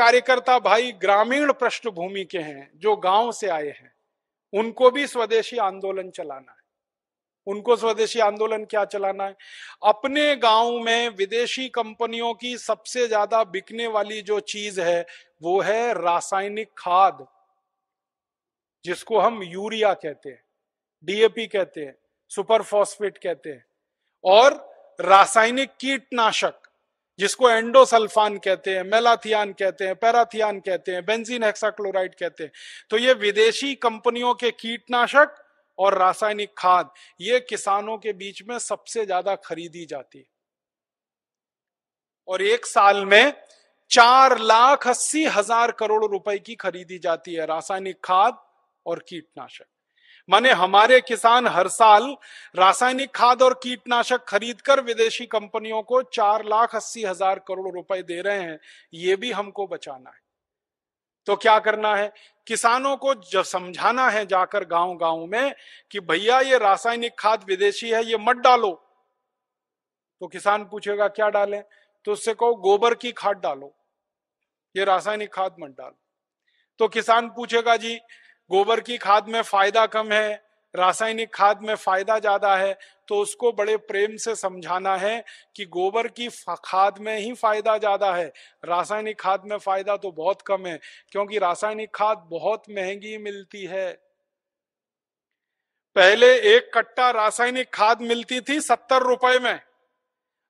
कार्यकर्ता भाई ग्रामीण पृष्ठभूमि के हैं जो गांव से आए हैं उनको भी स्वदेशी आंदोलन चलाना है उनको स्वदेशी आंदोलन क्या चलाना है अपने गांव में विदेशी कंपनियों की सबसे ज्यादा बिकने वाली जो चीज है वो है रासायनिक खाद जिसको हम यूरिया कहते हैं डीएपी कहते हैं सुपर फॉस्फेट कहते हैं और रासायनिक कीटनाशक जिसको एंडोसल्फान कहते हैं मेलाथियान कहते हैं पैराथियान कहते हैं बेंजीन हेक्साक्लोराइड कहते हैं तो ये विदेशी कंपनियों के कीटनाशक और रासायनिक खाद ये किसानों के बीच में सबसे ज्यादा खरीदी जाती है और एक साल में चार लाख अस्सी हजार करोड़ रुपए की खरीदी जाती है रासायनिक खाद और कीटनाशक माने हमारे किसान हर साल रासायनिक खाद और कीटनाशक खरीदकर विदेशी कंपनियों को चार लाख अस्सी हजार करोड़ रुपए दे रहे हैं ये भी हमको बचाना है तो क्या करना है किसानों को जब समझाना है जाकर गांव गांव में कि भैया ये रासायनिक खाद विदेशी है ये मत डालो तो किसान पूछेगा क्या डालें तो उससे कहो गोबर की खाद डालो ये रासायनिक खाद मत डालो तो किसान पूछेगा जी गोबर की खाद में फायदा कम है रासायनिक खाद में फायदा ज्यादा है तो उसको बड़े प्रेम से समझाना है कि गोबर की खाद में ही फायदा ज्यादा है रासायनिक खाद में फायदा तो बहुत कम है क्योंकि रासायनिक खाद बहुत महंगी मिलती है पहले एक कट्टा रासायनिक खाद मिलती थी सत्तर रुपए में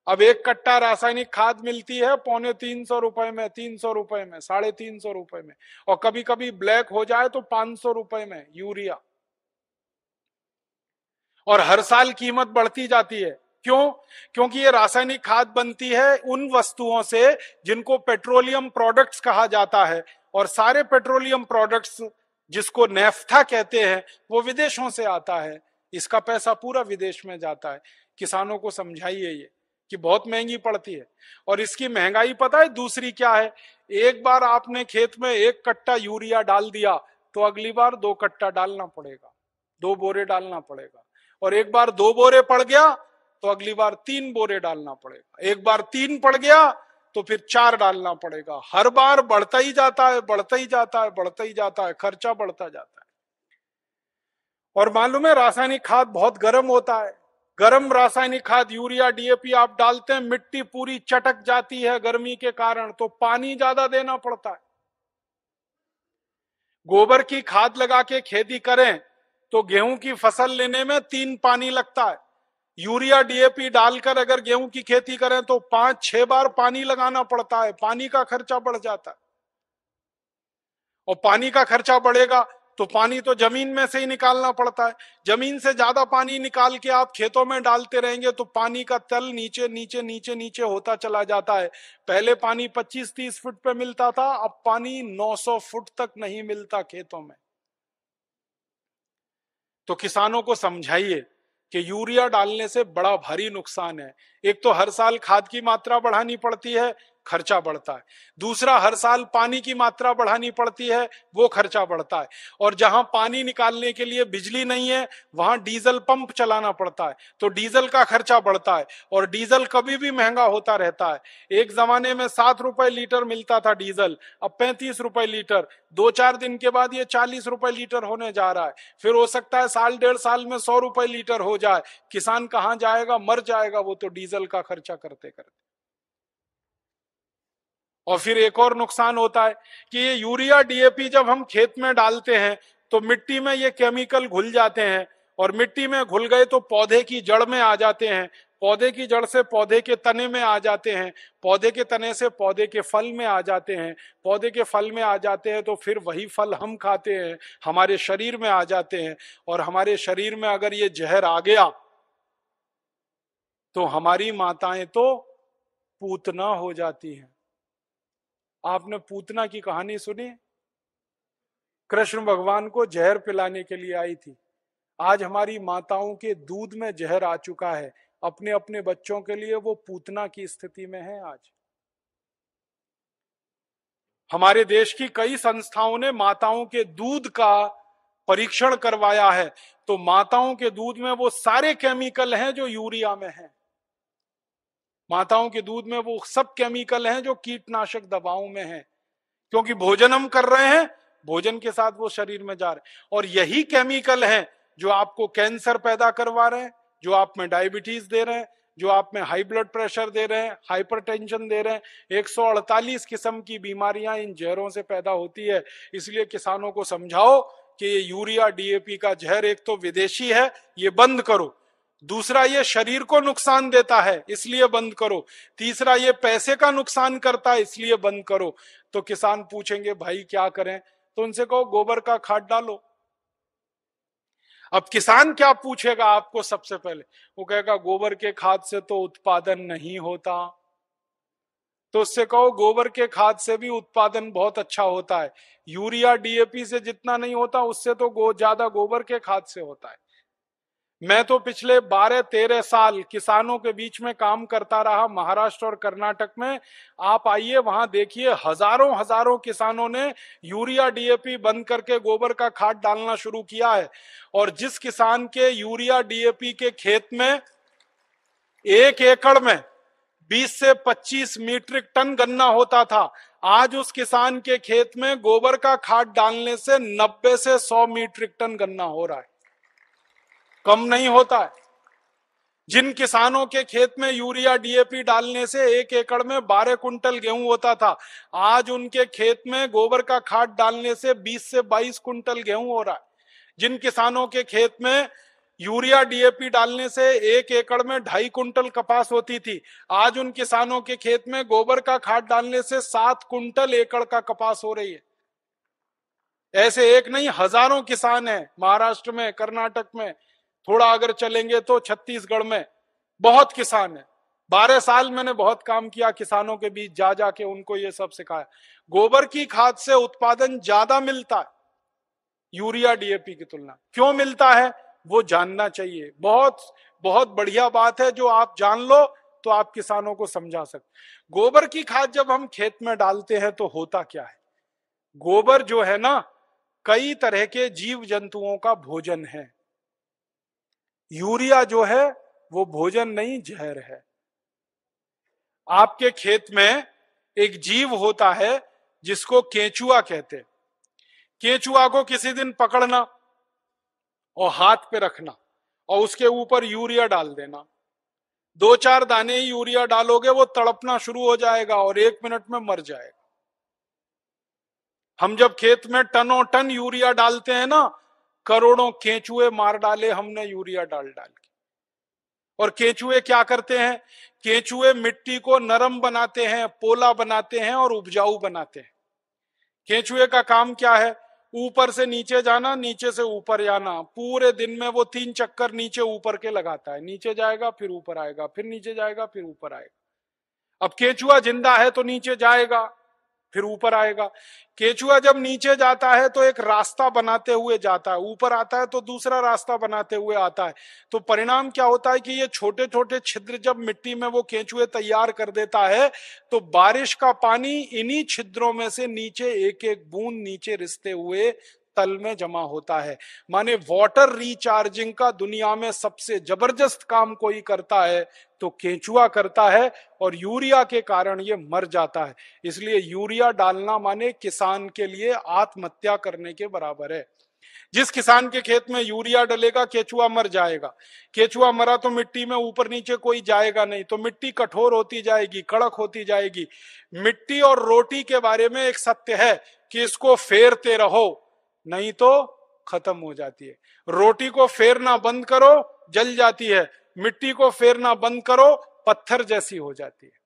अब एक कट्टा रासायनिक खाद मिलती है पौने तीन सौ रुपए में तीन सौ रुपए में साढ़े तीन सौ रुपए में और कभी कभी ब्लैक हो जाए तो पांच सौ रुपए में यूरिया और हर साल कीमत बढ़ती जाती है क्यों क्योंकि ये रासायनिक खाद बनती है उन वस्तुओं से जिनको पेट्रोलियम प्रोडक्ट्स कहा जाता है और सारे पेट्रोलियम प्रोडक्ट्स जिसको नेफ्था कहते हैं वो विदेशों से आता है इसका पैसा पूरा विदेश में जाता है किसानों को समझाइए ये कि बहुत महंगी पड़ती है और इसकी महंगाई पता है दूसरी क्या है एक बार आपने खेत में एक कट्टा यूरिया डाल दिया तो अगली बार दो कट्टा डालना पड़ेगा दो बोरे डालना पड़ेगा और एक बार दो बोरे पड़ गया तो अगली बार तीन बोरे डालना पड़ेगा एक बार तीन पड़ गया तो फिर चार डालना पड़ेगा हर बार बढ़ता ही जाता है बढ़ता ही जाता है बढ़ता ही जाता है खर्चा बढ़ता जाता है और मालूम है रासायनिक खाद बहुत गर्म होता है गर्म रासायनिक खाद यूरिया डीएपी आप डालते हैं मिट्टी पूरी चटक जाती है गर्मी के कारण तो पानी ज्यादा देना पड़ता है गोबर की खाद लगा के खेती करें तो गेहूं की फसल लेने में तीन पानी लगता है यूरिया डीएपी डालकर अगर गेहूं की खेती करें तो पांच छह बार पानी लगाना पड़ता है पानी का खर्चा बढ़ जाता है और पानी का खर्चा बढ़ेगा तो पानी तो जमीन में से ही निकालना पड़ता है जमीन से ज्यादा पानी निकाल के आप खेतों में डालते रहेंगे तो पानी का तल नीचे नीचे नीचे नीचे होता चला जाता है पहले पानी 25-30 फुट पे मिलता था अब पानी 900 फुट तक नहीं मिलता खेतों में तो किसानों को समझाइए कि यूरिया डालने से बड़ा भारी नुकसान है एक तो हर साल खाद की मात्रा बढ़ानी पड़ती है खर्चा बढ़ता है दूसरा हर साल पानी की मात्रा बढ़ानी पड़ती है वो खर्चा बढ़ता है और जहां पानी निकालने के लिए बिजली नहीं है वहां डीजल पंप चलाना पड़ता है तो डीजल का खर्चा बढ़ता है और डीजल कभी भी महंगा होता रहता है एक जमाने में सात रुपए लीटर मिलता था डीजल अब पैंतीस रुपए लीटर दो चार दिन के बाद ये चालीस रुपए लीटर होने जा रहा है फिर हो सकता है साल डेढ़ साल में सौ रुपए लीटर हो जाए किसान कहाँ जाएगा मर जाएगा वो तो डीजल का खर्चा करते करते और फिर एक और नुकसान होता है कि ये यूरिया डीएपी जब हम खेत में डालते हैं तो मिट्टी में ये केमिकल घुल जाते हैं और मिट्टी में घुल गए तो पौधे की जड़ में आ जाते हैं पौधे की जड़ से पौधे के तने में आ जाते हैं पौधे के तने से पौधे के फल में आ जाते हैं पौधे के फल में आ जाते हैं तो फिर वही फल हम खाते हैं हमारे शरीर में आ जाते हैं और हमारे शरीर में अगर ये जहर आ गया तो हमारी माताएं तो पूतना हो जाती हैं आपने पूतना की कहानी सुनी कृष्ण भगवान को जहर पिलाने के लिए आई थी आज हमारी माताओं के दूध में जहर आ चुका है अपने अपने बच्चों के लिए वो पूतना की स्थिति में है आज हमारे देश की कई संस्थाओं ने माताओं के दूध का परीक्षण करवाया है तो माताओं के दूध में वो सारे केमिकल हैं जो यूरिया में हैं माताओं के दूध में वो सब केमिकल हैं जो कीटनाशक दवाओं में हैं क्योंकि भोजन हम कर रहे हैं भोजन के साथ वो शरीर में जा रहे हैं और यही केमिकल हैं जो आपको कैंसर पैदा करवा रहे हैं जो आप में डायबिटीज दे रहे हैं जो आप में हाई ब्लड प्रेशर दे रहे हैं हाइपरटेंशन दे रहे हैं 148 किस्म की बीमारियां इन जहरों से पैदा होती है इसलिए किसानों को समझाओ कि ये यूरिया डीएपी का जहर एक तो विदेशी है ये बंद करो दूसरा ये शरीर को नुकसान देता है इसलिए बंद करो तीसरा ये पैसे का नुकसान करता है इसलिए बंद करो तो किसान पूछेंगे भाई क्या करें तो उनसे कहो गोबर का खाद डालो अब किसान क्या पूछेगा आपको सबसे पहले वो कहेगा गोबर के खाद से तो उत्पादन नहीं होता तो उससे कहो गोबर के खाद से भी उत्पादन बहुत अच्छा होता है यूरिया डीएपी से जितना नहीं होता उससे तो गो ज्यादा गोबर के खाद से होता है मैं तो पिछले बारह तेरह साल किसानों के बीच में काम करता रहा महाराष्ट्र और कर्नाटक में आप आइए वहां देखिए हजारों हजारों किसानों ने यूरिया डीएपी बंद करके गोबर का खाद डालना शुरू किया है और जिस किसान के यूरिया डीएपी के खेत में एक एकड़ में 20 से 25 मीट्रिक टन गन्ना होता था आज उस किसान के खेत में गोबर का खाद डालने से 90 से 100 मीट्रिक टन गन्ना हो रहा है कम नहीं होता है जिन किसानों के खेत में यूरिया डीएपी डालने से एक एकड़ में बारह कुंटल गेहूं होता था आज उनके खेत में गोबर का खाद डालने से बीस से बाईस कुंटल गेहूं हो रहा है जिन किसानों के खेत में यूरिया डीएपी डालने से एक एकड़ में ढाई कुंटल कपास होती थी आज उन किसानों के खेत में गोबर का खाद डालने से सात कुंटल एकड़ का कपास हो रही है ऐसे एक नहीं हजारों किसान हैं महाराष्ट्र में कर्नाटक में थोड़ा अगर चलेंगे तो छत्तीसगढ़ में बहुत किसान है बारह साल मैंने बहुत काम किया किसानों के बीच जा जाके उनको ये सब सिखाया गोबर की खाद से उत्पादन ज्यादा मिलता है यूरिया डीएपी की तुलना क्यों मिलता है वो जानना चाहिए बहुत बहुत बढ़िया बात है जो आप जान लो तो आप किसानों को समझा सकते गोबर की खाद जब हम खेत में डालते हैं तो होता क्या है गोबर जो है ना कई तरह के जीव जंतुओं का भोजन है यूरिया जो है वो भोजन नहीं जहर है आपके खेत में एक जीव होता है जिसको केचुआ कहते केंचुआ को किसी दिन पकड़ना और हाथ पे रखना और उसके ऊपर यूरिया डाल देना दो चार दाने यूरिया डालोगे वो तड़पना शुरू हो जाएगा और एक मिनट में मर जाएगा हम जब खेत में टनों टन यूरिया डालते हैं ना करोड़ों केंचुए मार डाले हमने यूरिया डाल डाल के और केंचुए क्या करते हैं केंचुए मिट्टी को नरम बनाते हैं पोला बनाते हैं और उपजाऊ बनाते हैं केंचुए का काम क्या है ऊपर से नीचे जाना नीचे से ऊपर जाना पूरे दिन में वो तीन चक्कर नीचे ऊपर के लगाता है नीचे जाएगा फिर ऊपर आएगा फिर नीचे जाएगा फिर ऊपर आएगा अब केचुआ जिंदा है तो नीचे जाएगा फिर ऊपर आएगा केचुआ जब नीचे जाता है तो एक रास्ता बनाते हुए जाता है ऊपर आता है तो दूसरा रास्ता बनाते हुए आता है तो परिणाम क्या होता है कि ये छोटे छोटे छिद्र जब मिट्टी में वो केचुए तैयार कर देता है तो बारिश का पानी इन्हीं छिद्रों में से नीचे एक एक बूंद नीचे रिसते हुए तल में जमा होता है माने वाटर रिचार्जिंग का दुनिया में सबसे जबरदस्त काम कोई करता है तो केंचुआ करता है और यूरिया के कारण ये मर जाता है इसलिए यूरिया डालना माने किसान के लिए आत्महत्या करने के बराबर है जिस किसान के खेत में यूरिया डलेगा केचुआ मर जाएगा केचुआ मरा तो मिट्टी में ऊपर नीचे कोई जाएगा नहीं तो मिट्टी कठोर होती जाएगी कड़क होती जाएगी मिट्टी और रोटी के बारे में एक सत्य है कि इसको फेरते रहो नहीं तो खत्म हो जाती है रोटी को फेरना बंद करो जल जाती है मिट्टी को फेरना बंद करो पत्थर जैसी हो जाती है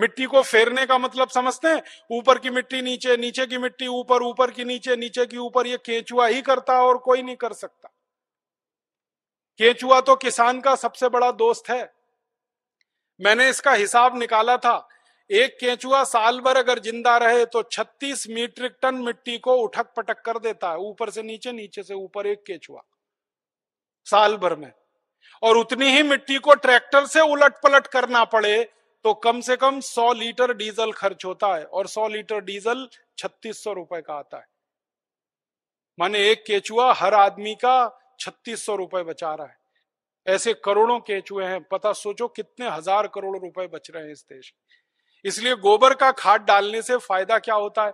मिट्टी को फेरने का मतलब समझते हैं ऊपर की मिट्टी नीचे नीचे की मिट्टी ऊपर ऊपर की नीचे नीचे की ऊपर ये केंचुआ ही करता और कोई नहीं कर सकता केंचुआ तो किसान का सबसे बड़ा दोस्त है मैंने इसका हिसाब निकाला था एक केंचुआ साल भर अगर जिंदा रहे तो 36 मीट्रिक टन मिट्टी को उठक पटक कर देता है ऊपर से नीचे नीचे से ऊपर एक केंचुआ साल भर में और उतनी ही मिट्टी को ट्रैक्टर से उलट पलट करना पड़े तो कम से कम 100 लीटर डीजल खर्च होता है और 100 लीटर डीजल छत्तीस सौ रुपए का आता है माने एक केचुआ हर आदमी का छत्तीस सौ रुपए बचा रहा है ऐसे करोड़ों केचुए हैं पता सोचो कितने हजार करोड़ रुपए बच रहे हैं इस देश में इसलिए गोबर का खाद डालने से फायदा क्या होता है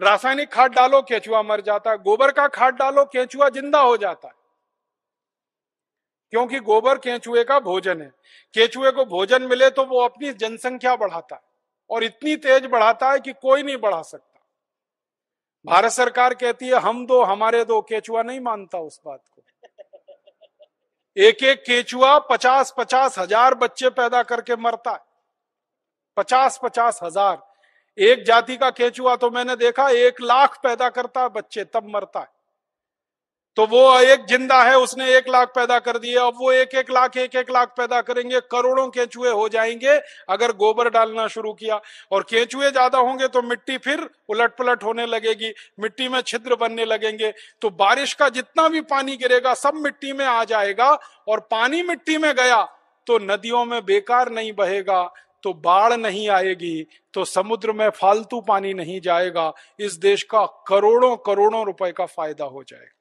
रासायनिक खाद डालो केचुआ मर जाता है गोबर का खाद डालो केचुआ जिंदा हो जाता है क्योंकि गोबर केंचुए का भोजन है केचुए को भोजन मिले तो वो अपनी जनसंख्या बढ़ाता है और इतनी तेज बढ़ाता है कि कोई नहीं बढ़ा सकता भारत सरकार कहती है हम दो हमारे दो केचुआ नहीं मानता उस बात को एक एक केचुआ पचास पचास हजार बच्चे पैदा करके मरता है पचास पचास हजार एक जाति का केचुआ तो मैंने देखा एक लाख पैदा करता है बच्चे तब मरता है तो वो एक जिंदा है उसने एक लाख पैदा कर दिए अब वो एक एक लाख एक एक लाख पैदा करेंगे करोड़ों केंचुए हो जाएंगे अगर गोबर डालना शुरू किया और केंचुए ज्यादा होंगे तो मिट्टी फिर उलट पलट होने लगेगी मिट्टी में छिद्र बनने लगेंगे तो बारिश का जितना भी पानी गिरेगा सब मिट्टी में आ जाएगा और पानी मिट्टी में गया तो नदियों में बेकार नहीं बहेगा तो बाढ़ नहीं आएगी तो समुद्र में फालतू पानी नहीं जाएगा इस देश का करोड़ों करोड़ों रुपए का फायदा हो जाएगा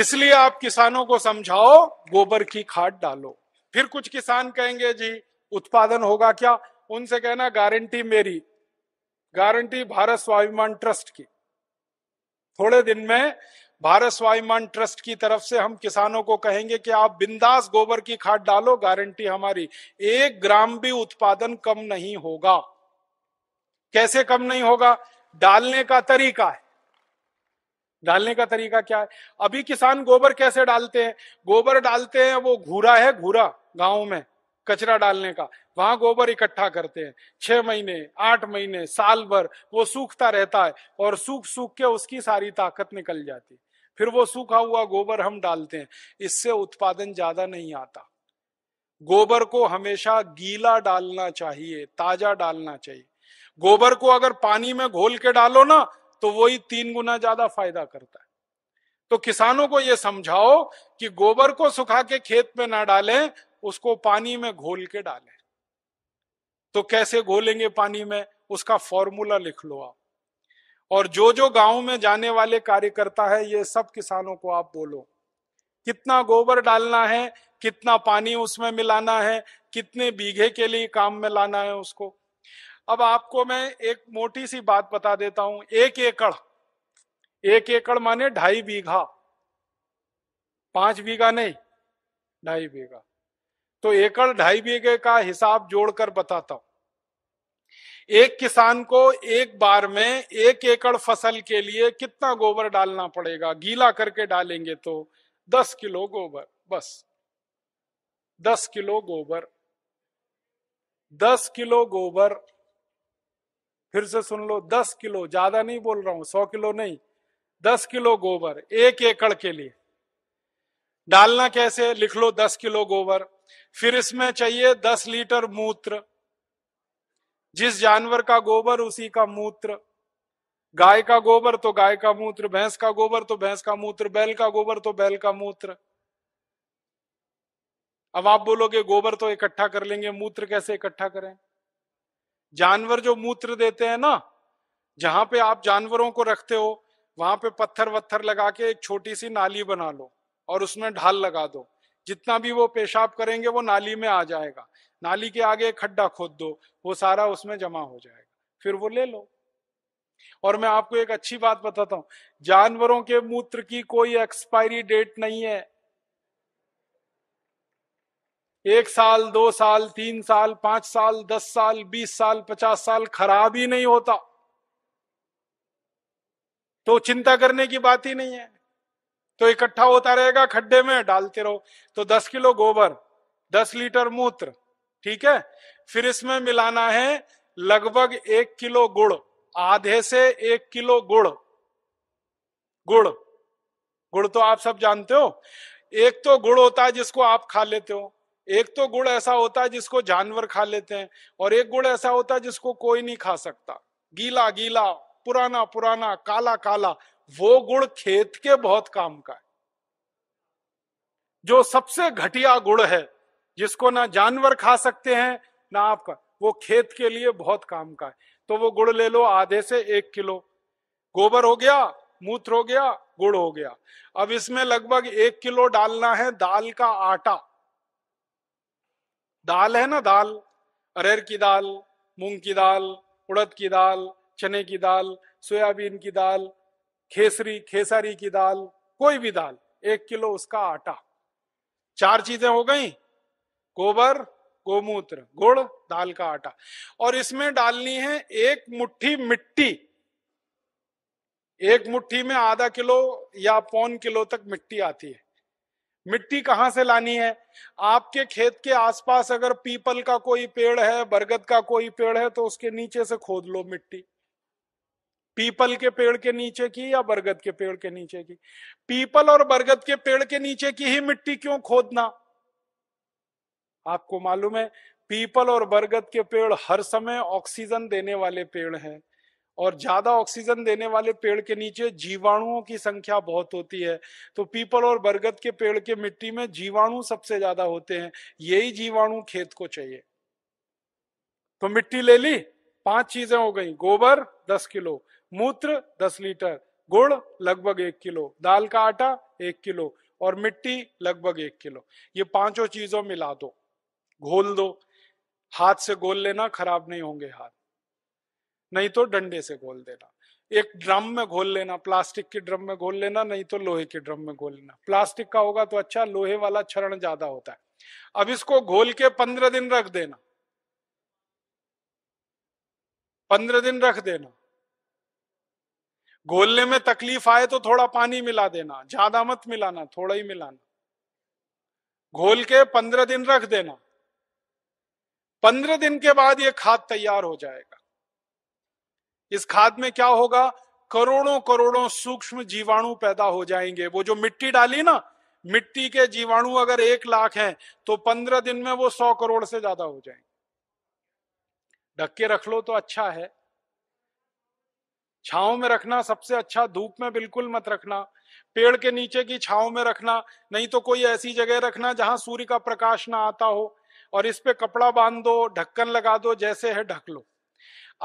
इसलिए आप किसानों को समझाओ गोबर की खाद डालो फिर कुछ किसान कहेंगे जी उत्पादन होगा क्या उनसे कहना गारंटी मेरी गारंटी भारत स्वाभिमान ट्रस्ट की थोड़े दिन में भारत स्वाभिमान ट्रस्ट की तरफ से हम किसानों को कहेंगे कि आप बिंदास गोबर की खाद डालो गारंटी हमारी एक ग्राम भी उत्पादन कम नहीं होगा कैसे कम नहीं होगा डालने का तरीका है डालने का तरीका क्या है अभी किसान गोबर कैसे डालते हैं गोबर डालते हैं वो घूरा है घूरा गांव में कचरा डालने का वहां गोबर इकट्ठा करते हैं छह महीने आठ महीने साल भर वो सूखता रहता है और सूख सूख के उसकी सारी ताकत निकल जाती फिर वो सूखा हुआ गोबर हम डालते हैं इससे उत्पादन ज्यादा नहीं आता गोबर को हमेशा गीला डालना चाहिए ताजा डालना चाहिए गोबर को अगर पानी में घोल के डालो ना तो वही तीन गुना ज्यादा फायदा करता है तो किसानों को यह समझाओ कि गोबर को सुखा के खेत में ना डालें उसको पानी में घोल के डालें तो कैसे घोलेंगे पानी में उसका फॉर्मूला लिख लो आप और जो जो गांव में जाने वाले कार्यकर्ता है ये सब किसानों को आप बोलो कितना गोबर डालना है कितना पानी उसमें मिलाना है कितने बीघे के लिए काम में लाना है उसको अब आपको मैं एक मोटी सी बात बता देता हूं एक एकड़ एक एकड़ माने ढाई बीघा पांच बीघा नहीं ढाई बीघा तो एकड़ ढाई बीघे का हिसाब जोड़कर बताता हूं एक किसान को एक बार में एक एकड़ फसल के लिए कितना गोबर डालना पड़ेगा गीला करके डालेंगे तो दस किलो गोबर बस दस किलो गोबर दस किलो गोबर फिर से सुन लो दस किलो ज्यादा नहीं बोल रहा हूं सौ किलो नहीं दस किलो गोबर एक एकड़ के लिए डालना कैसे लिख लो दस किलो गोबर फिर इसमें चाहिए दस लीटर मूत्र जिस जानवर का गोबर उसी का मूत्र गाय का गोबर तो गाय का मूत्र भैंस का गोबर तो भैंस का मूत्र बैल का गोबर तो बैल का मूत्र अब आप बोलोगे गोबर तो इकट्ठा कर लेंगे मूत्र कैसे इकट्ठा करें जानवर जो मूत्र देते हैं ना जहां पे आप जानवरों को रखते हो वहां पे पत्थर वत्थर लगा के एक छोटी सी नाली बना लो और उसमें ढाल लगा दो जितना भी वो पेशाब करेंगे वो नाली में आ जाएगा नाली के आगे खड्डा खोद दो वो सारा उसमें जमा हो जाएगा फिर वो ले लो और मैं आपको एक अच्छी बात बताता हूं जानवरों के मूत्र की कोई एक्सपायरी डेट नहीं है एक साल दो साल तीन साल पांच साल दस साल बीस साल पचास साल खराब ही नहीं होता तो चिंता करने की बात ही नहीं है तो इकट्ठा होता रहेगा खड्डे में डालते रहो तो दस किलो गोबर दस लीटर मूत्र ठीक है फिर इसमें मिलाना है लगभग एक किलो गुड़ आधे से एक किलो गुड़ गुड़ गुड़ तो आप सब जानते हो एक तो गुड़ होता है जिसको आप खा लेते हो एक तो गुड़ ऐसा होता है जिसको जानवर खा लेते हैं और एक गुड़ ऐसा होता है जिसको कोई नहीं खा सकता गीला गीला पुराना पुराना काला काला वो गुण खेत के बहुत काम का है जो सबसे घटिया गुड़ है जिसको ना जानवर खा सकते हैं ना आपका वो खेत के लिए बहुत काम का है तो वो गुड़ ले लो आधे से एक किलो गोबर हो गया मूत्र हो गया गुड़ हो गया अब इसमें लगभग एक किलो डालना है दाल का आटा दाल है ना दाल अरहर की दाल मूंग की दाल उड़द की दाल चने की दाल सोयाबीन की दाल खेसरी खेसारी की दाल कोई भी दाल एक किलो उसका आटा चार चीजें हो गई गोबर गोमूत्र गुड़ दाल का आटा और इसमें डालनी है एक मुट्ठी मिट्टी एक मुट्ठी में आधा किलो या पौन किलो तक मिट्टी आती है मिट्टी कहाँ से लानी है आपके खेत के आसपास अगर पीपल का कोई पेड़ है बरगद का कोई पेड़ है तो उसके नीचे से खोद लो मिट्टी पीपल के पेड़ के नीचे की या बरगद के पेड़ के नीचे की पीपल और बरगद के पेड़ के नीचे की ही मिट्टी क्यों खोदना आपको मालूम है पीपल और बरगद के पेड़ हर समय ऑक्सीजन देने वाले पेड़ हैं और ज्यादा ऑक्सीजन देने वाले पेड़ के नीचे जीवाणुओं की संख्या बहुत होती है तो पीपल और बरगद के पेड़ के मिट्टी में जीवाणु सबसे ज्यादा होते हैं यही जीवाणु खेत को चाहिए तो मिट्टी ले ली पांच चीजें हो गई गोबर दस किलो मूत्र दस लीटर गुड़ लगभग एक किलो दाल का आटा एक किलो और मिट्टी लगभग एक किलो ये पांचों चीजों मिला दो घोल दो हाथ से घोल लेना खराब नहीं होंगे हाथ नहीं तो डंडे से घोल देना एक ड्रम में घोल लेना प्लास्टिक के ड्रम में घोल लेना नहीं तो लोहे के ड्रम में घोल लेना प्लास्टिक का होगा तो अच्छा लोहे वाला क्षरण ज्यादा होता है अब इसको घोल के पंद्रह दिन रख देना पंद्रह दिन रख देना घोलने में तकलीफ आए तो थोड़ा पानी मिला देना ज्यादा मत मिलाना थोड़ा ही मिलाना घोल के पंद्रह दिन रख देना पंद्रह दिन के बाद ये खाद तैयार हो जाएगा इस खाद में क्या होगा करोड़ों करोड़ों सूक्ष्म जीवाणु पैदा हो जाएंगे वो जो मिट्टी डाली ना मिट्टी के जीवाणु अगर एक लाख हैं तो पंद्रह दिन में वो सौ करोड़ से ज्यादा हो जाएंगे ढक के रख लो तो अच्छा है छाव में रखना सबसे अच्छा धूप में बिल्कुल मत रखना पेड़ के नीचे की छाव में रखना नहीं तो कोई ऐसी जगह रखना जहां सूर्य का प्रकाश ना आता हो और इस पे कपड़ा बांध दो ढक्कन लगा दो जैसे है ढक लो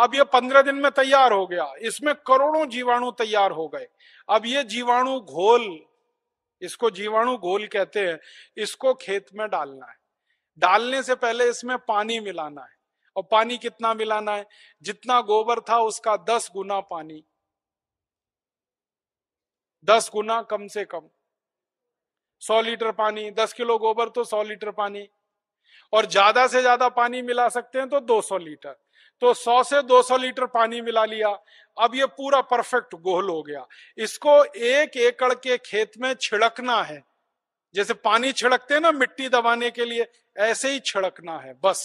अब ये पंद्रह दिन में तैयार हो गया इसमें करोड़ों जीवाणु तैयार हो गए अब ये जीवाणु घोल इसको जीवाणु घोल कहते हैं इसको खेत में डालना है डालने से पहले इसमें पानी मिलाना है और पानी कितना मिलाना है जितना गोबर था उसका दस गुना पानी दस गुना कम से कम सौ लीटर पानी दस किलो गोबर तो सौ लीटर पानी और ज्यादा से ज्यादा पानी मिला सकते हैं तो दो सौ लीटर तो सौ से दो सौ लीटर पानी मिला लिया अब ये पूरा परफेक्ट गोहल हो गया इसको एक एकड़ के खेत में छिड़कना है जैसे पानी छिड़कते हैं ना मिट्टी दबाने के लिए ऐसे ही छिड़कना है बस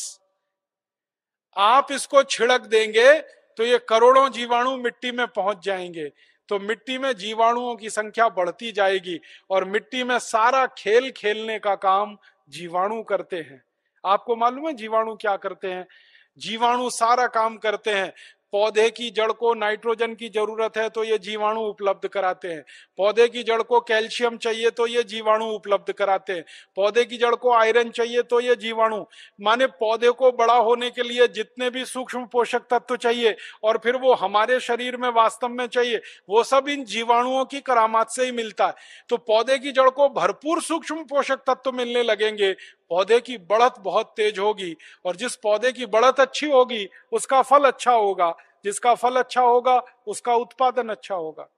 आप इसको छिड़क देंगे तो ये करोड़ों जीवाणु मिट्टी में पहुंच जाएंगे तो मिट्टी में जीवाणुओं की संख्या बढ़ती जाएगी और मिट्टी में सारा खेल खेलने का काम जीवाणु करते हैं आपको मालूम है जीवाणु क्या करते हैं जीवाणु सारा काम करते हैं पौधे की जड़ को नाइट्रोजन की जरूरत है तो ये जीवाणु उपलब्ध कराते हैं पौधे की जड़ को कैल्शियम चाहिए तो ये जीवाणु उपलब्ध कराते हैं पौधे की जड़ को आयरन चाहिए तो ये जीवाणु माने पौधे को बड़ा होने के लिए जितने भी सूक्ष्म पोषक तत्व चाहिए और फिर वो हमारे शरीर में वास्तव में चाहिए वो सब इन जीवाणुओं की करामात से ही मिलता है तो पौधे की जड़ को भरपूर सूक्ष्म पोषक तत्व मिलने लगेंगे पौधे की बढ़त बहुत तेज होगी और जिस पौधे की बढ़त अच्छी होगी उसका फल अच्छा होगा जिसका फल अच्छा होगा उसका उत्पादन अच्छा होगा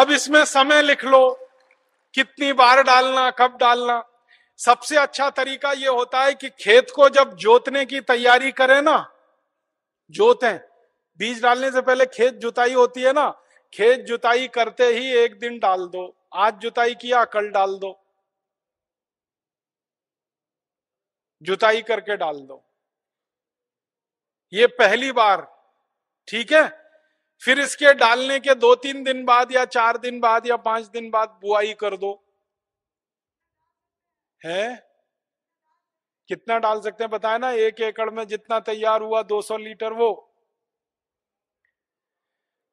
अब इसमें समय लिख लो कितनी बार डालना कब डालना सबसे अच्छा तरीका यह होता है कि खेत को जब जोतने की तैयारी करें ना जोते बीज डालने से पहले खेत जुताई होती है ना खेत जुताई करते ही एक दिन डाल दो आज जुताई किया कल डाल दो जुताई करके डाल दो ये पहली बार ठीक है फिर इसके डालने के दो तीन दिन बाद या चार दिन बाद या पांच दिन बाद बुआई कर दो है कितना डाल सकते हैं बताए ना एक एकड़ में जितना तैयार हुआ 200 लीटर वो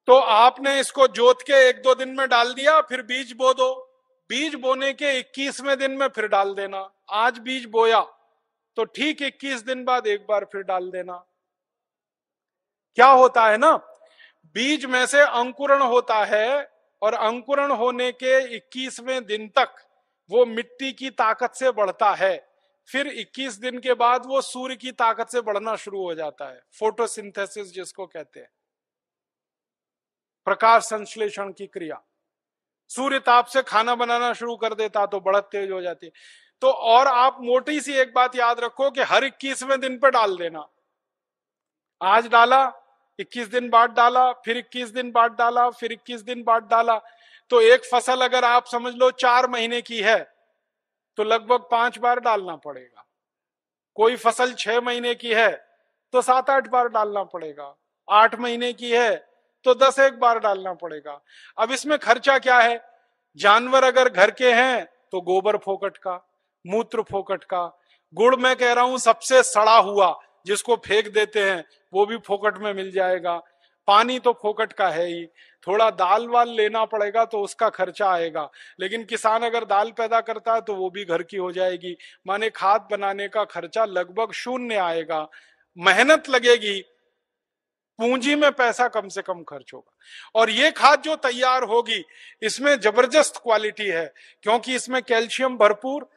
तो आपने इसको जोत के एक दो दिन में डाल दिया फिर बीज बो दो बीज बोने के 21वें दिन में फिर डाल देना आज बीज बोया तो ठीक 21 दिन बाद एक बार फिर डाल देना क्या होता है ना बीज में से अंकुरण होता है और अंकुरण होने के 21वें दिन तक वो मिट्टी की ताकत से बढ़ता है फिर 21 दिन के बाद वो सूर्य की ताकत से बढ़ना शुरू हो जाता है फोटोसिंथेसिस जिसको कहते हैं प्रकाश संश्लेषण की क्रिया सूर्य ताप से खाना बनाना शुरू कर देता तो बढ़त तेज हो जाती तो और आप मोटी सी एक बात याद रखो कि हर इक्कीसवें दिन पर डाल देना आज डाला 21 दिन बाद डाला फिर 21 दिन बाद डाला फिर 21 दिन बाद डाला तो एक फसल अगर आप समझ लो चार महीने की है तो लगभग पांच बार डालना पड़ेगा कोई फसल छह महीने की है तो सात आठ बार डालना पड़ेगा आठ महीने की है तो दस एक बार डालना पड़ेगा अब इसमें खर्चा क्या है जानवर अगर घर के हैं तो गोबर फोकट का मूत्र फोकट का गुड़ मैं कह रहा हूं सबसे सड़ा हुआ जिसको फेंक देते हैं वो भी फोकट में मिल जाएगा पानी तो फोकट का है ही थोड़ा दाल वाल लेना पड़ेगा तो उसका खर्चा आएगा लेकिन किसान अगर दाल पैदा करता है तो वो भी घर की हो जाएगी माने खाद बनाने का खर्चा लगभग शून्य आएगा मेहनत लगेगी पूंजी में पैसा कम से कम खर्च होगा और ये खाद जो तैयार होगी इसमें जबरदस्त क्वालिटी है क्योंकि इसमें कैल्शियम भरपूर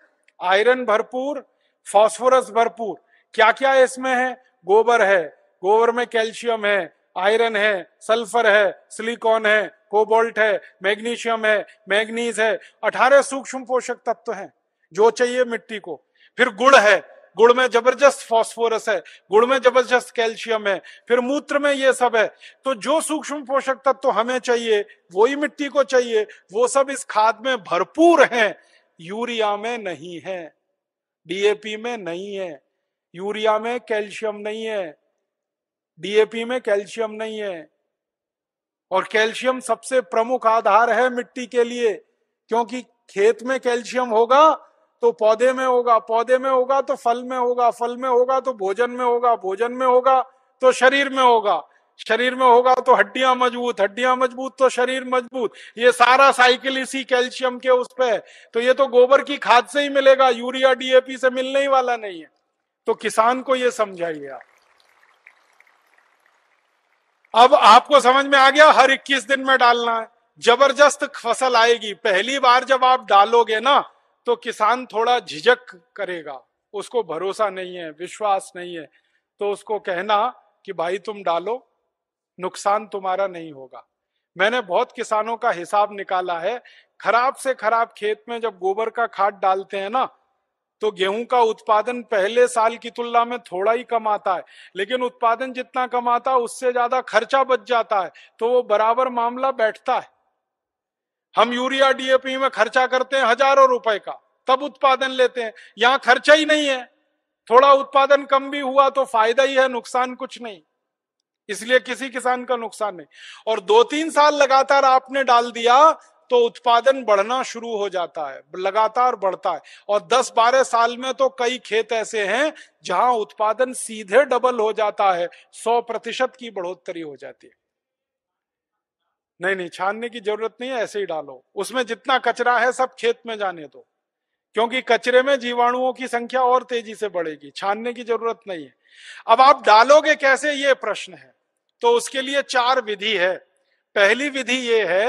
आयरन भरपूर फॉस्फोरस भरपूर क्या क्या इसमें है गोबर है गोबर में कैल्शियम है आयरन है सल्फर है सिलिकॉन है कोबोल्ट है मैग्नीशियम है मैग्नीज है अठारह सूक्ष्म पोषक तत्व तो हैं जो चाहिए मिट्टी को फिर गुड़ है गुड़ में जबरदस्त फास्फोरस है गुड़ में जबरदस्त कैल्शियम है फिर मूत्र में ये सब है तो जो सूक्ष्म पोषक तत्व तो हमें चाहिए वो ही मिट्टी को चाहिए वो सब इस खाद में भरपूर हैं यूरिया में नहीं है डीएपी में नहीं है यूरिया में कैल्शियम नहीं है डीएपी में कैल्शियम नहीं है और कैल्शियम सबसे प्रमुख आधार है मिट्टी के लिए क्योंकि खेत में कैल्शियम होगा तो पौधे में होगा पौधे में होगा तो फल में होगा फल में होगा तो भोजन में होगा भोजन में होगा तो शरीर में होगा शरीर में होगा तो हड्डियां मजबूत हड्डियां मजबूत तो शरीर मजबूत ये सारा साइकिल इसी कैल्शियम के उस पर है तो ये तो गोबर की खाद से ही मिलेगा यूरिया डीएपी से मिलने ही वाला नहीं है तो किसान को यह समझाइए आप अब आपको समझ में आ गया हर 21 दिन में डालना है जबरदस्त फसल आएगी पहली बार जब आप डालोगे ना तो किसान थोड़ा झिझक करेगा उसको भरोसा नहीं है विश्वास नहीं है तो उसको कहना कि भाई तुम डालो नुकसान तुम्हारा नहीं होगा मैंने बहुत किसानों का हिसाब निकाला है खराब से खराब खेत में जब गोबर का खाद डालते हैं ना तो गेहूं का उत्पादन पहले साल की तुलना में थोड़ा ही कम आता है लेकिन उत्पादन जितना कम आता है उससे ज्यादा खर्चा बच जाता है तो वो बराबर मामला बैठता है हम यूरिया डीएपी में खर्चा करते हैं हजारों रुपए का तब उत्पादन लेते हैं यहां खर्चा ही नहीं है थोड़ा उत्पादन कम भी हुआ तो फायदा ही है नुकसान कुछ नहीं इसलिए किसी किसान का नुकसान नहीं और दो तीन साल लगातार आपने डाल दिया तो उत्पादन बढ़ना शुरू हो जाता है लगातार बढ़ता है और 10-12 साल में तो कई खेत ऐसे हैं जहां उत्पादन सीधे डबल हो जाता है 100 प्रतिशत की बढ़ोतरी हो जाती है नहीं नहीं छानने की जरूरत नहीं है ऐसे ही डालो उसमें जितना कचरा है सब खेत में जाने दो क्योंकि कचरे में जीवाणुओं की संख्या और तेजी से बढ़ेगी छानने की जरूरत नहीं है अब आप डालोगे कैसे ये प्रश्न है तो उसके लिए चार विधि है पहली विधि ये है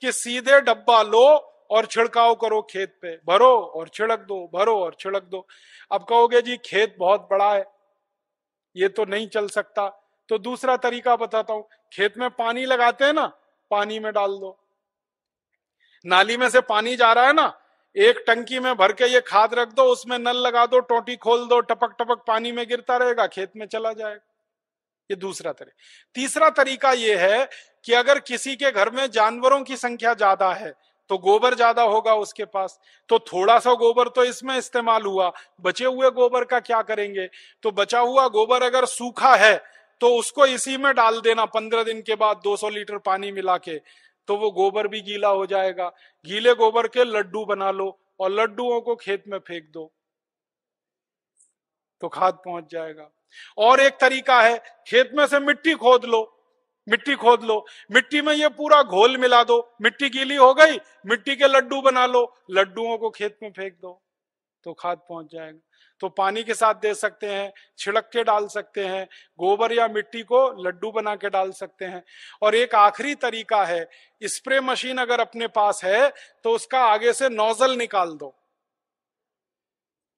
कि सीधे डब्बा लो और छिड़काव करो खेत पे भरो और छिड़क दो भरो और छिड़क दो अब कहोगे जी खेत बहुत बड़ा है ये तो नहीं चल सकता तो दूसरा तरीका बताता हूं खेत में पानी लगाते हैं ना पानी में डाल दो नाली में से पानी जा रहा है ना एक टंकी में भर के ये खाद रख दो उसमें नल लगा दो टोटी खोल दो टपक टपक पानी में गिरता रहेगा खेत में चला जाएगा ये दूसरा तरीका तीसरा तरीका ये है कि अगर किसी के घर में जानवरों की संख्या ज्यादा है तो गोबर ज्यादा होगा उसके पास तो थोड़ा सा गोबर तो इसमें इस्तेमाल हुआ बचे हुए गोबर का क्या करेंगे तो बचा हुआ गोबर अगर सूखा है तो उसको इसी में डाल देना पंद्रह दिन के बाद 200 लीटर पानी मिला के तो वो गोबर भी गीला हो जाएगा गीले गोबर के लड्डू बना लो और लड्डुओं को खेत में फेंक दो तो खाद पहुंच जाएगा और एक तरीका है खेत में से मिट्टी खोद लो मिट्टी खोद लो मिट्टी में ये पूरा घोल मिला दो मिट्टी गीली हो गई मिट्टी के लड्डू बना लो लड्डुओं को खेत में फेंक दो तो खाद पहुंच जाएगा तो पानी के साथ दे सकते हैं छिड़क के डाल सकते हैं गोबर या मिट्टी को लड्डू बना के डाल सकते हैं और एक आखिरी तरीका है स्प्रे मशीन अगर अपने पास है तो उसका आगे से नोजल निकाल दो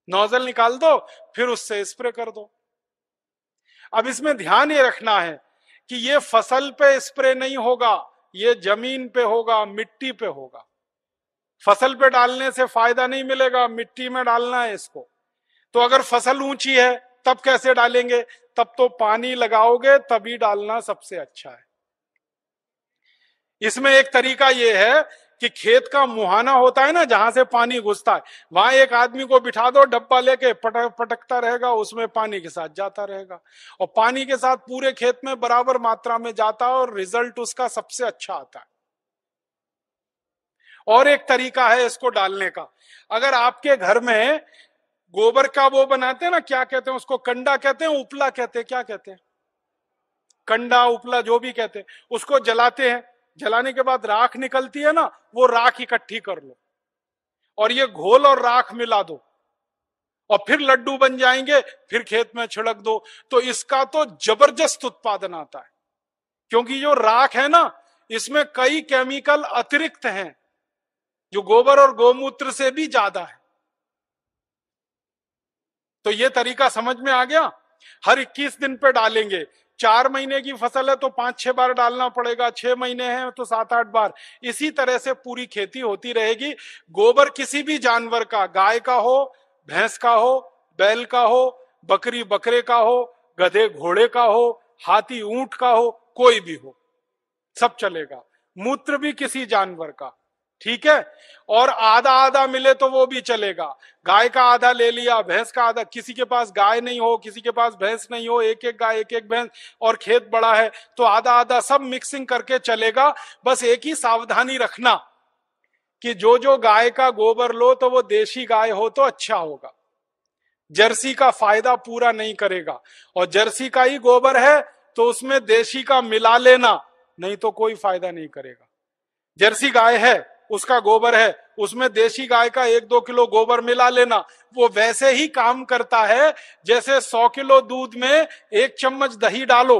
नोजल निकाल दो फिर उससे स्प्रे कर दो अब इसमें ध्यान ये रखना है कि ये फसल पे स्प्रे नहीं होगा ये जमीन पे होगा मिट्टी पे होगा फसल पे डालने से फायदा नहीं मिलेगा मिट्टी में डालना है इसको तो अगर फसल ऊंची है तब कैसे डालेंगे तब तो पानी लगाओगे तभी डालना सबसे अच्छा है इसमें एक तरीका यह है कि खेत का मुहाना होता है ना जहां से पानी घुसता है वहां एक आदमी को बिठा दो डब्बा लेके पटक पटकता रहेगा उसमें पानी के साथ जाता रहेगा और पानी के साथ पूरे खेत में बराबर मात्रा में जाता है और रिजल्ट उसका सबसे अच्छा आता है और एक तरीका है इसको डालने का अगर आपके घर में गोबर का वो बनाते हैं ना क्या कहते हैं उसको कंडा कहते हैं उपला कहते हैं क्या कहते हैं कंडा उपला जो भी कहते हैं उसको जलाते हैं जलाने के बाद राख निकलती है ना वो राख इकट्ठी कर लो और ये घोल और राख मिला दो और फिर लड्डू बन जाएंगे फिर खेत में छिड़क दो तो इसका तो जबरदस्त उत्पादन आता है क्योंकि जो राख है ना इसमें कई केमिकल अतिरिक्त हैं जो गोबर और गोमूत्र से भी ज्यादा है तो ये तरीका समझ में आ गया हर 21 दिन पे डालेंगे चार महीने की फसल है तो पांच छह बार डालना पड़ेगा छह महीने हैं तो सात आठ बार इसी तरह से पूरी खेती होती रहेगी गोबर किसी भी जानवर का गाय का हो भैंस का हो बैल का हो बकरी बकरे का हो गधे घोड़े का हो हाथी ऊंट का हो कोई भी हो सब चलेगा मूत्र भी किसी जानवर का ठीक है और आधा आधा मिले तो वो भी चलेगा गाय का आधा ले लिया भैंस का आधा किसी के पास गाय नहीं हो किसी के पास भैंस नहीं हो एक एक गाय एक एक भैंस और खेत बड़ा है तो आधा आधा सब मिक्सिंग करके चलेगा बस एक ही सावधानी रखना कि जो जो गाय का गोबर लो तो वो देशी गाय हो तो अच्छा होगा जर्सी का फायदा पूरा नहीं करेगा और जर्सी का ही गोबर है तो उसमें देशी का मिला लेना नहीं तो कोई फायदा नहीं करेगा जर्सी गाय है उसका गोबर है उसमें देशी गाय का एक दो किलो गोबर मिला लेना वो वैसे ही काम करता है जैसे सौ किलो दूध में एक चम्मच दही डालो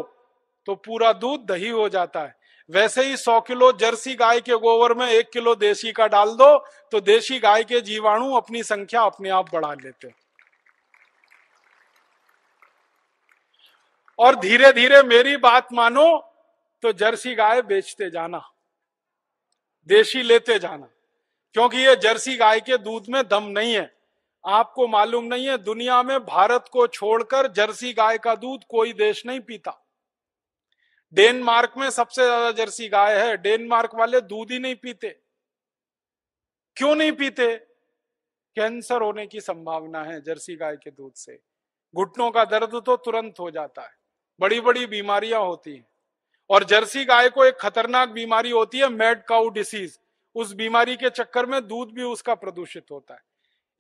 तो पूरा दूध दही हो जाता है वैसे ही सौ किलो जर्सी गाय के गोबर में एक किलो देशी का डाल दो तो देशी गाय के जीवाणु अपनी संख्या अपने आप बढ़ा लेते हैं और धीरे धीरे मेरी बात मानो तो जर्सी गाय बेचते जाना देशी लेते जाना क्योंकि ये जर्सी गाय के दूध में दम नहीं है आपको मालूम नहीं है दुनिया में भारत को छोड़कर जर्सी गाय का दूध कोई देश नहीं पीता डेनमार्क में सबसे ज्यादा जर्सी गाय है डेनमार्क वाले दूध ही नहीं पीते क्यों नहीं पीते कैंसर होने की संभावना है जर्सी गाय के दूध से घुटनों का दर्द तो तुरंत हो जाता है बड़ी बड़ी बीमारियां होती हैं और जर्सी गाय को एक खतरनाक बीमारी होती है मेड काउ डिसीज उस बीमारी के चक्कर में दूध भी उसका प्रदूषित होता है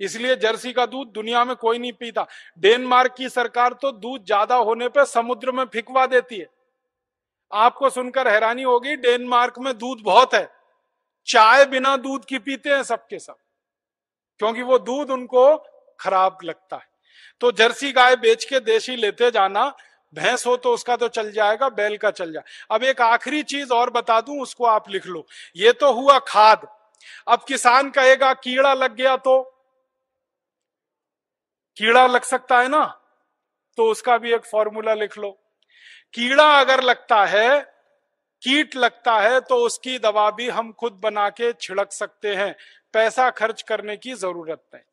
इसलिए जर्सी का दूध दुनिया में कोई नहीं पीता डेनमार्क की सरकार तो दूध ज्यादा होने पर समुद्र में फिकवा देती है आपको सुनकर हैरानी होगी डेनमार्क में दूध बहुत है चाय बिना दूध की पीते हैं सबके सब क्योंकि वो दूध उनको खराब लगता है तो जर्सी गाय बेच के देशी लेते जाना भैंस हो तो उसका तो चल जाएगा बैल का चल जाए अब एक आखिरी चीज और बता दूं उसको आप लिख लो ये तो हुआ खाद अब किसान कहेगा कीड़ा लग गया तो कीड़ा लग सकता है ना तो उसका भी एक फॉर्मूला लिख लो कीड़ा अगर लगता है कीट लगता है तो उसकी दवा भी हम खुद बना के छिड़क सकते हैं पैसा खर्च करने की जरूरत नहीं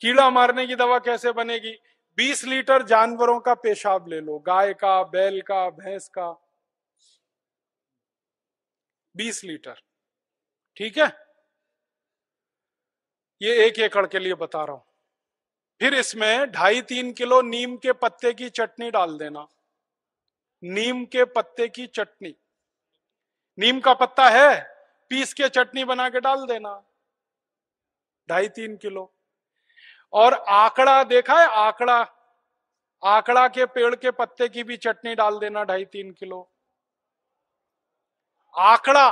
कीड़ा मारने की दवा कैसे बनेगी बीस लीटर जानवरों का पेशाब ले लो गाय का बैल का भैंस का बीस लीटर ठीक है ये एक एकड़ के लिए बता रहा हूं फिर इसमें ढाई तीन किलो नीम के पत्ते की चटनी डाल देना नीम के पत्ते की चटनी नीम का पत्ता है पीस के चटनी बना के डाल देना ढाई तीन किलो और आंकड़ा देखा है आंकड़ा आंकड़ा के पेड़ के पत्ते की भी चटनी डाल देना ढाई तीन किलो आंकड़ा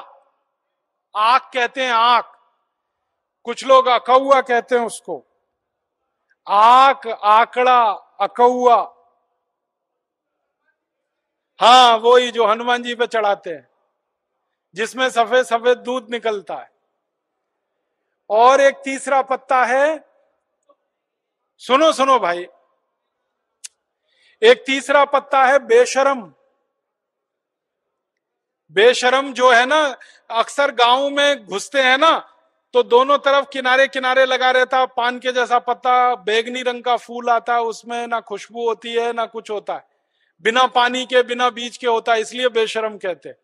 आंख कहते हैं आंख कुछ लोग अकौआ कहते हैं उसको आंख आंकड़ा अकौआ हाँ वो ही जो हनुमान जी पे चढ़ाते हैं जिसमें सफेद सफेद दूध निकलता है और एक तीसरा पत्ता है सुनो सुनो भाई एक तीसरा पत्ता है बेशरम बेशरम जो है ना अक्सर गांव में घुसते हैं ना तो दोनों तरफ किनारे किनारे लगा रहता पान के जैसा पत्ता बैगनी रंग का फूल आता है उसमें ना खुशबू होती है ना कुछ होता है बिना पानी के बिना बीज के होता है इसलिए बेशरम कहते हैं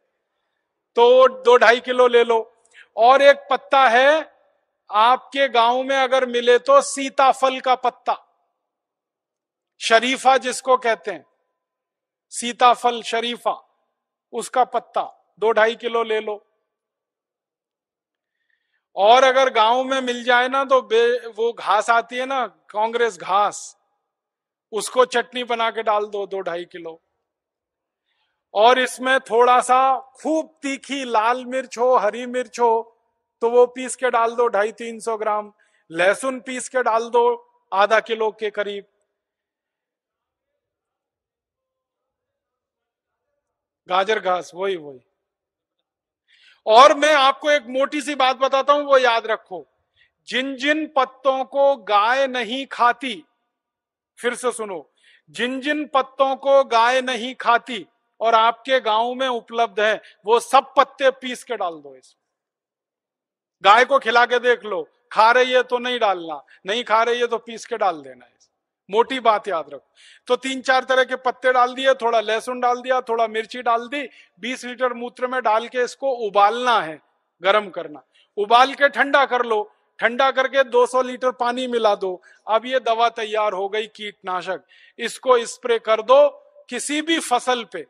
तो दो ढाई किलो ले लो और एक पत्ता है आपके गांव में अगर मिले तो सीताफल का पत्ता शरीफा जिसको कहते हैं सीताफल शरीफा उसका पत्ता दो ढाई किलो ले लो और अगर गांव में मिल जाए ना तो बे वो घास आती है ना कांग्रेस घास उसको चटनी बना के डाल दो दो ढाई किलो और इसमें थोड़ा सा खूब तीखी लाल मिर्च हो हरी मिर्च हो तो वो पीस के डाल दो ढाई तीन सौ ग्राम लहसुन पीस के डाल दो आधा किलो के करीब गाजर घास वही वही और मैं आपको एक मोटी सी बात बताता हूं वो याद रखो जिन जिन पत्तों को गाय नहीं खाती फिर से सुनो जिन जिन पत्तों को गाय नहीं खाती और आपके गांव में उपलब्ध है वो सब पत्ते पीस के डाल दो इसमें गाय को खिला के देख लो खा रही है तो नहीं डालना नहीं खा रही है तो पीस के डाल देना है मोटी बात याद रखो तो तीन चार तरह के पत्ते डाल दिए थोड़ा लहसुन डाल दिया थोड़ा मिर्ची डाल दी बीस लीटर मूत्र में डाल के इसको उबालना है गर्म करना उबाल के ठंडा कर लो ठंडा करके 200 लीटर पानी मिला दो अब ये दवा तैयार हो गई कीटनाशक इसको स्प्रे कर दो किसी भी फसल पे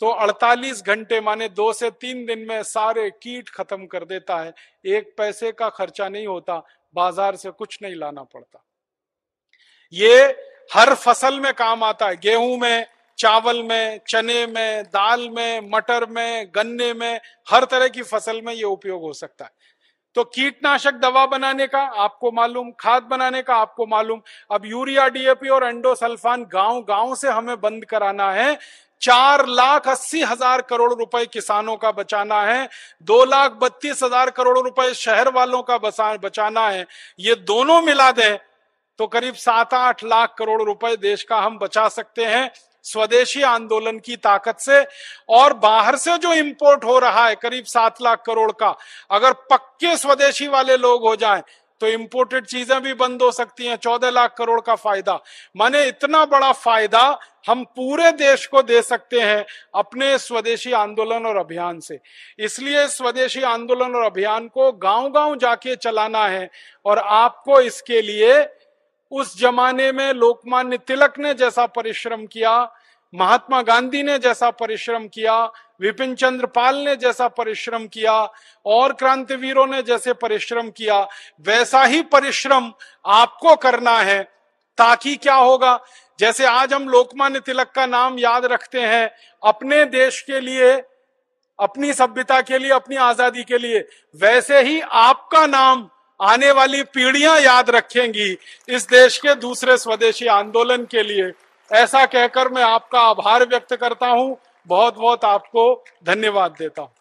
तो 48 घंटे माने दो से तीन दिन में सारे कीट खत्म कर देता है एक पैसे का खर्चा नहीं होता बाजार से कुछ नहीं लाना पड़ता ये हर फसल में काम आता है गेहूं में चावल में चने में दाल में मटर में गन्ने में हर तरह की फसल में ये उपयोग हो सकता है तो कीटनाशक दवा बनाने का आपको मालूम खाद बनाने का आपको मालूम अब यूरिया डीएपी और एंडोसल्फान गांव गांव से हमें बंद कराना है चार लाख अस्सी हजार करोड़ रुपए किसानों का बचाना है दो लाख बत्तीस हजार करोड़ रुपए शहर वालों का बचाना है ये दोनों मिला दें तो करीब सात आठ लाख करोड़ रुपए देश का हम बचा सकते हैं स्वदेशी आंदोलन की ताकत से और बाहर से जो इंपोर्ट हो रहा है करीब सात लाख करोड़ का अगर पक्के स्वदेशी वाले लोग हो जाएं तो इंपोर्टेड चीजें भी बंद हो सकती हैं चौदह लाख करोड़ का फायदा माने इतना बड़ा फायदा हम पूरे देश को दे सकते हैं अपने स्वदेशी आंदोलन और अभियान से इसलिए स्वदेशी आंदोलन और अभियान को गांव गांव जाके चलाना है और आपको इसके लिए उस जमाने में लोकमान्य तिलक ने जैसा परिश्रम किया महात्मा गांधी ने जैसा परिश्रम किया विपिन चंद्र पाल ने जैसा परिश्रम किया और क्रांतिवीरों ने जैसे परिश्रम किया वैसा ही परिश्रम आपको करना है ताकि क्या होगा जैसे आज हम लोकमान्य तिलक का नाम याद रखते हैं अपने देश के लिए अपनी सभ्यता के लिए अपनी आजादी के लिए वैसे ही आपका नाम आने वाली पीढ़ियां याद रखेंगी इस देश के दूसरे स्वदेशी आंदोलन के लिए ऐसा कहकर मैं आपका आभार व्यक्त करता हूं बहुत बहुत आपको धन्यवाद देता हूं